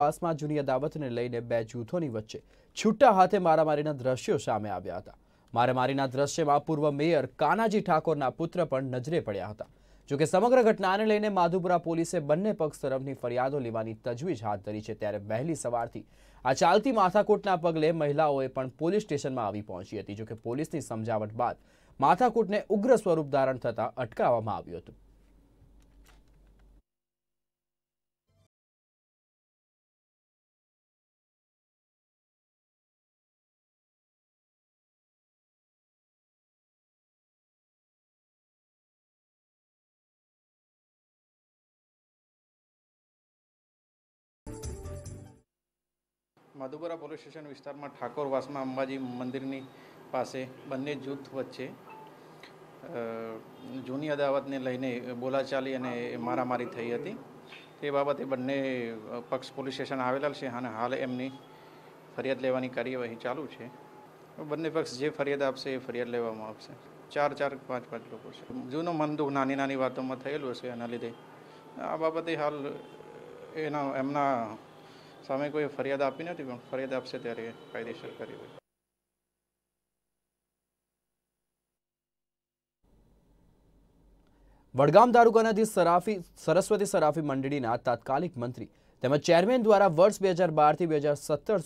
પાસમાં જૂની અદાવતને લઈને બે જૂથોની વચ્ચે છૂટા હાથે મારામારીના દ્રશ્યો સામે આવ્યા હતા મારામારીના દ્રશ્યમાં પૂર્વ મેયર કાનાજી ઠાકોરના પુત્ર પણ નજરે પડ્યા હતા જોકે સમગ્ર ઘટનાને લઈને માધુપુરા પોલીસે બંને પક્ષ તરફની ફરિયાદો લેવાની તજવીજ હાથ ધરી છે ત્યારે વહેલી સવારથી આ ચાલતી માથાકૂટના પગલે મહિલાઓએ પણ પોલીસ સ્ટેશનમાં આવી પહોંચી હતી જોકે પોલીસની સમજાવટ બાદ માથાકૂટને ઉગ્ર સ્વરૂપ ધારણ થતાં અટકાવવામાં આવ્યું હતું માધુપુરા પોલીસ સ્ટેશન વિસ્તારમાં ઠાકોરવાસમાં અંબાજી મંદિરની પાસે બંને જૂથ વચ્ચે જૂની અદાવતને લઈને બોલાચાલી અને મારામારી થઈ હતી તે બાબતે બંને પક્ષ પોલીસ સ્ટેશન આવેલા છે અને હાલ એમની ફરિયાદ લેવાની કાર્યવાહી ચાલુ છે બંને પક્ષ જે ફરિયાદ આપશે એ ફરિયાદ લેવામાં આવશે ચાર ચાર પાંચ પાંચ લોકો છે જૂનું મન દુઃખ નાની નાની વાતોમાં થયેલું હશે એના લીધે આ બાબતે હાલ એના એમના સામે કોઈ ફરિયાદ આપી નથી પણ ફરિયાદ આપશે ત્યારે કાયદેસર કરી હોય વડગામ તાલુકાનાથી સરાફી સરસ્વતી સરાફી મંડળીના તાત્કાલિક મંત્રી તેમજ ચેરમેન દ્વારા વર્ષ બે હજાર બારથી બે હજાર સત્તર